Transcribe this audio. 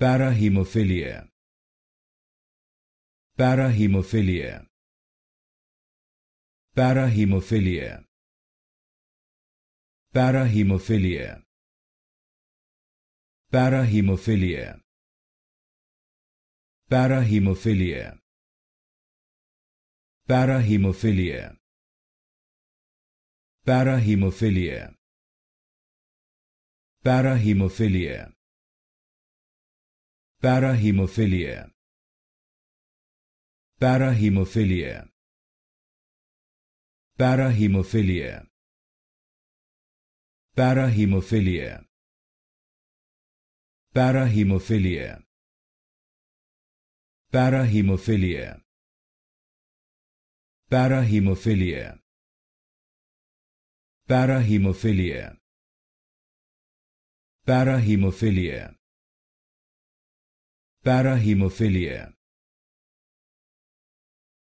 Parahemophilia Parahemophilia Parahemophilia Parahemophilia Parahemophilia Parahemophilia Parahemophilia Parahemophilia Parahemophilia Parahemophilia. Parahemophilia. Parahemophilia. Parahemophilia. Parahemophilia. Parahemophilia. Parahemophilia. Parahemophilia. Parahemophilia. Parahemophilia